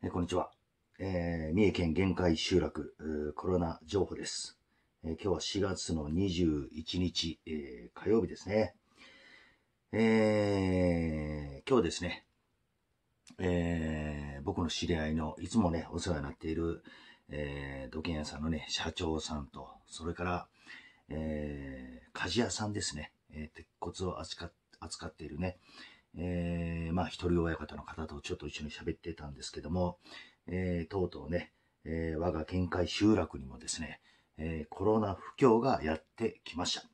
えこんにちは、えー、三重県限界集落、コロナ情報です、えー、今日は4月の21日、え火曜日ですね。え今日ですね、え僕の知り合いのいつもね、お世話になっている、え土建屋さんのね、社長さんと、それから、え鍛冶屋さんですね、え鉄骨を扱っているね、えー、まあ、一人親方の方とちょっと一緒に喋ってたんですけども、えー、とうとうね、えー、我が限界集落にもですね、えコロナ不況がやってきました。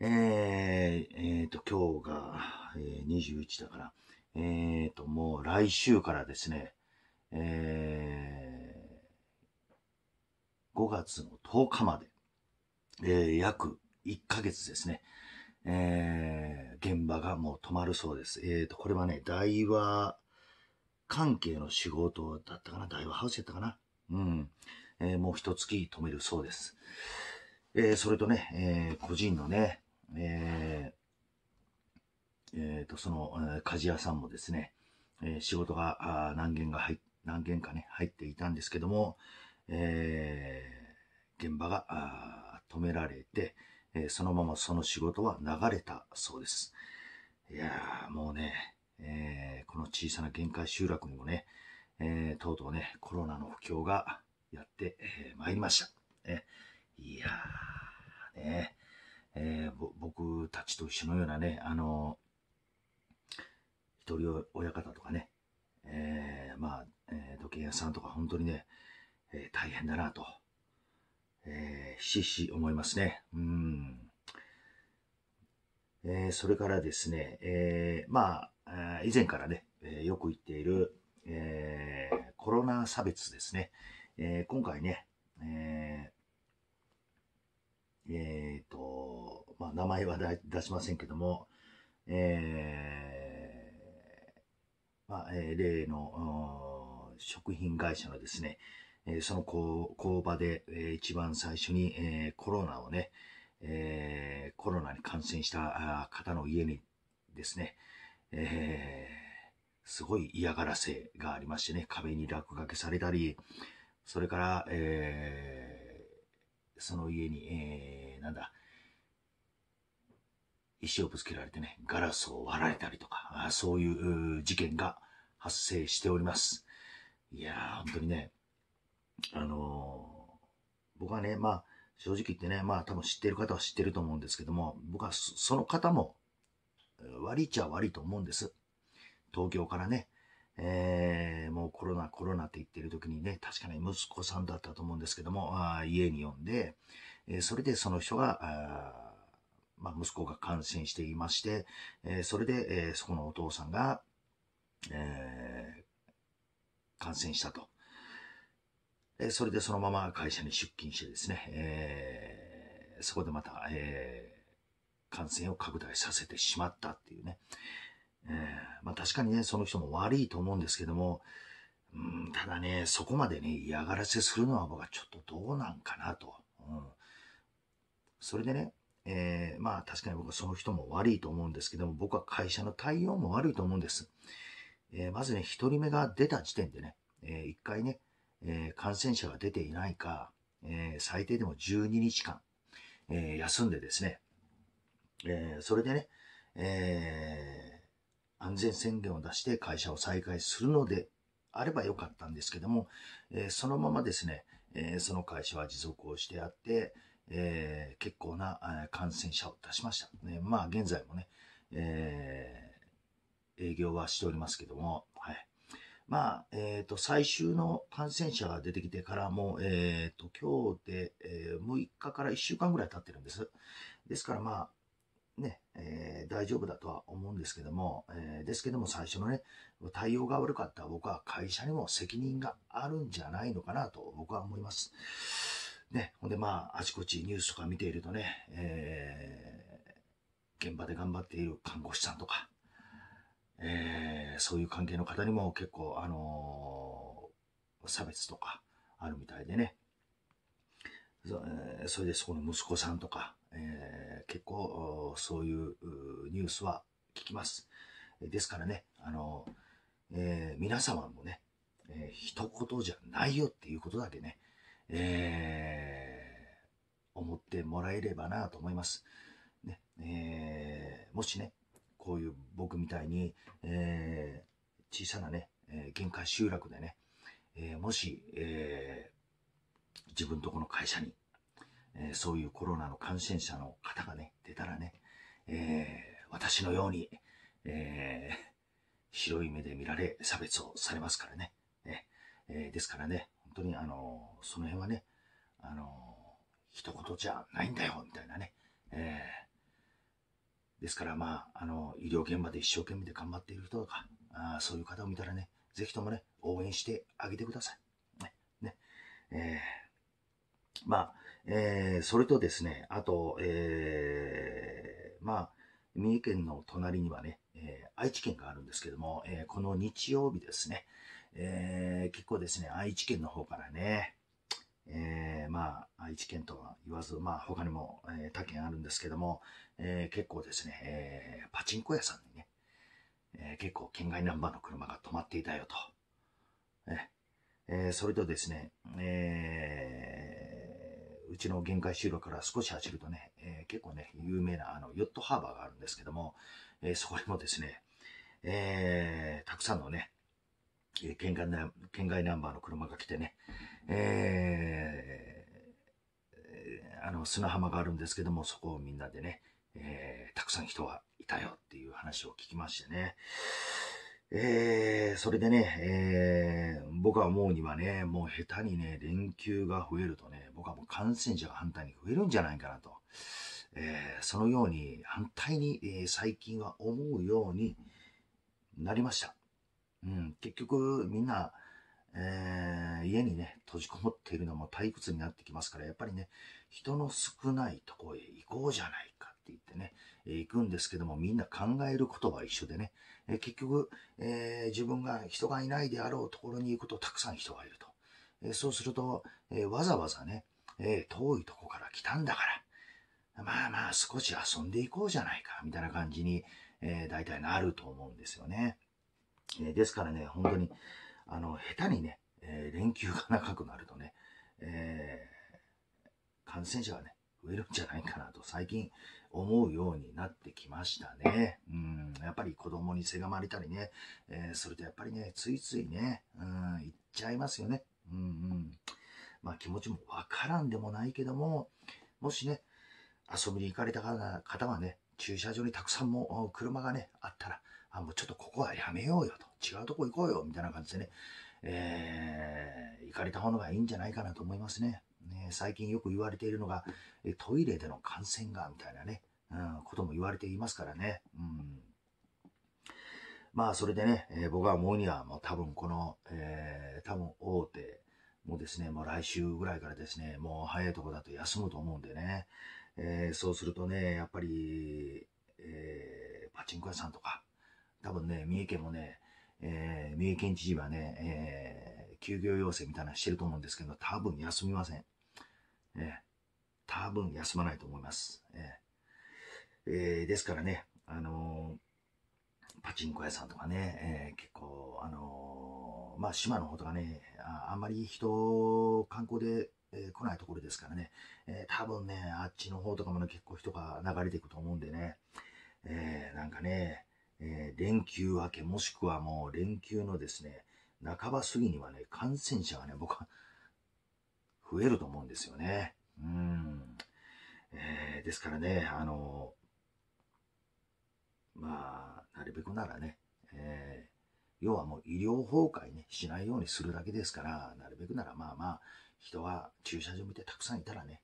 えー、えー、と、今日が、え21だから、えー、と、もう来週からですね、え5月の10日まで、え約1ヶ月ですね、えー現場がもう止まるそうです。えっ、ー、と、これはね、大和関係の仕事だったかな大和ハウスやったかなうん。えー、もう一月止めるそうです。えー、それとね、えー、個人のね、えー、えー、と、その、鍛冶屋さんもですね、えー、仕事が、あ何件が入、何件かね、入っていたんですけども、えー、現場が、止められて、えそのままその仕事は流れたそうです。いやー、もうね、えー、この小さな限界集落にもね、えー、とうとうね、コロナの不況がやって、えー、参りました。えいやー、ね、えー、僕たちと一緒のようなね、あの一人親方とかね、えまあ、え時計屋さんとか本当にね、え大変だなと。えひしひし思いますね。うん。えー、それからですね、えー、まあ、以前からね、えよく言っている、えコロナ差別ですね。え今回ね、ええと、まあ、名前は出しませんけども、えまあ、え例の、食品会社のですね、えその工場で、え一番最初に、えコロナをね、えコロナに感染した方の家にですね、えすごい嫌がらせがありましてね、壁に落書きされたり、それから、えー、その家に、えー、なんだ、石をぶつけられてね、ガラスを割られたりとか、そういう事件が発生しております。いやー、本当にね、あのー、僕はね、まあ、正直言ってね、まあ多分知ってる方は知ってると思うんですけども、僕はその方も悪いっちゃ悪いと思うんです。東京からね、えー、もうコロナコロナって言ってる時にね、確かに息子さんだったと思うんですけども、あ家に呼んで、えー、それでその人が、あまあ、息子が感染していまして、えー、それで、えそこのお父さんが、え感染したと。えそれでそのまま会社に出勤してですね、えー、そこでまた、えー、感染を拡大させてしまったっていうね。えー、まあ確かにね、その人も悪いと思うんですけども、うん、ただね、そこまでね、嫌がらせするのは僕はちょっとどうなんかなと。うん、それでね、えー、まあ確かに僕はその人も悪いと思うんですけども、僕は会社の対応も悪いと思うんです。えー、まずね、一人目が出た時点でね、えー、一回ね、えー、感染者が出ていないか、えー、最低でも12日間、えー、休んでですね、えそれでね、え安全宣言を出して会社を再開するのであればよかったんですけども、えそのままですね、えその会社は持続をしてあって、え結構な感染者を出しました。ね、まあ現在もね、え営業はしておりますけども、はい。まあ、えっ、ー、と、最終の感染者が出てきてからも、えっ、ー、と、今日で、えー、6日から1週間ぐらい経ってるんです。ですから、まあ、ね、えー、大丈夫だとは思うんですけども、えですけども最初のね、対応が悪かった僕は会社にも責任があるんじゃないのかなと僕は思います。ね、ほんでまあ、あちこちニュースとか見ているとね、え現場で頑張っている看護師さんとか、えーそういう関係の方にも結構、あのー、差別とかあるみたいでね。そ,、えー、それでそこの息子さんとか、えー、結構そういうニュースは聞きます。ですからね、あのえ皆様もね、えー、一言じゃないよっていうことだけね、え思ってもらえればなと思います。ね、えもしね、こういう僕みたいに、えー、小さなね、えー、限界集落でね、えー、もし、えー、自分とこの会社に、えー、そういうコロナの感染者の方がね、出たらね、えー、私のように、えー、白い目で見られ、差別をされますからね。えー、ですからね、本当にあのー、その辺はね、あのー、一言じゃないんだよ、みたいなね。えーですからまあ、あの、医療現場で一生懸命で頑張っている人とか、あそういう方を見たらね、ぜひともね、応援してあげてください。ね。ね。えー、まあ、えー、それとですね、あと、えー、まあ、三重県の隣にはね、えー、愛知県があるんですけども、えー、この日曜日ですね、えー、結構ですね、愛知県の方からね、えー、まあ、愛知県とは言わず、まあ、他にも、えー、他県あるんですけども、えー、結構ですね、えー、パチンコ屋さんにね、えー、結構県外ナンバーの車が止まっていたよと。ええー、それとですね、えー、うちの限界収録から少し走るとね、えー、結構ね、有名なあの、ヨットハーバーがあるんですけども、えー、そこにもですね、えー、たくさんのね、県外ナ県外ナンバーの車が来てね、えー、あの、砂浜があるんですけども、そこをみんなでね、えー、たくさん人がいたよっていう話を聞きましてね。えー、それでね、えー、僕は思うにはね、もう下手にね、連休が増えるとね、僕はもう感染者が反対に増えるんじゃないかなと。えー、そのように、反対に、え最近は思うようになりました。うん、結局みんな、えー、家にね、閉じこもっているのも退屈になってきますから、やっぱりね、人の少ないとこへ行こうじゃないかって言ってね、えー、行くんですけども、みんな考えることは一緒でね、えー、結局、えー、自分が人がいないであろうところに行くとたくさん人がいると。えそうすると、えわざわざね、え遠いとこから来たんだから、まあまあ少し遊んでいこうじゃないか、みたいな感じに、えー、大体なると思うんですよね。ね、ですからね、本当に、あの、下手にね、えー、連休が長くなるとね、えー、感染者がね、増えるんじゃないかなと最近思うようになってきましたね。うん、やっぱり子供にせがまれたりね、えー、それとやっぱりね、ついついね、うん、行っちゃいますよね。うんうん。まあ気持ちもわからんでもないけども、もしね、遊びに行かれた方はね、駐車場にたくさんも車がね、あったら、あもうちょっとここはやめようよと。違うとこ行こうよ、みたいな感じでね、えー、行かれた方がいいんじゃないかなと思いますね。ね最近よく言われているのが、トイレでの感染が、みたいなね、うん、ことも言われていますからね。うんまあ、それでね、えー、僕は思うには、もう多分この、えー、多分大手もですね、もう来週ぐらいからですね、もう早いとこだと休むと思うんでね、えー、そうするとね、やっぱり、えー、パチンコ屋さんとか、多分ね、三重県もね、えー、三重県知事はね、えー、休業要請みたいなしてると思うんですけど、多分休みません。えー、多分休まないと思います。えー、えー、ですからね、あのー、パチンコ屋さんとかね、えー、結構、あのー、まあ、島の方とかね、ああんまり人、観光でえー、来ないところですからね、えー、多分ね、あっちの方とかもね、結構人が流れていくと思うんでね、えー、なんかね、えー、連休明け、もしくはもう連休のですね、半ば過ぎにはね、感染者がね、僕は増えると思うんですよね。うん。えー、ですからね、あの、まあ、なるべくならね、えー、要はもう医療崩壊ね、しないようにするだけですから、なるべくならまあまあ、人は駐車場見てたくさんいたらね、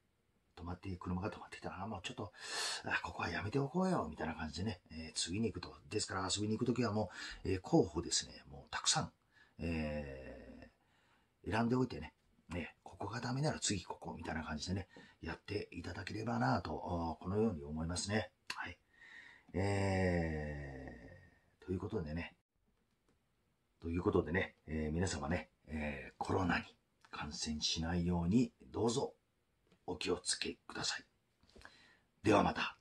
止まって、車が止まってきたら、もうちょっと、ここはやめておこうよ、みたいな感じでね、えー、次に行くと。ですから遊びに行くときはもう、えー、候補ですね、もうたくさん、えー、選んでおいてね、ね、ここがダメなら次ここ、みたいな感じでね、やっていただければなと、このように思いますね。はい。えー、ということでね、ということでね、えー、皆様ね、えー、コロナに感染しないようにどうぞお気をつけください。ではまた。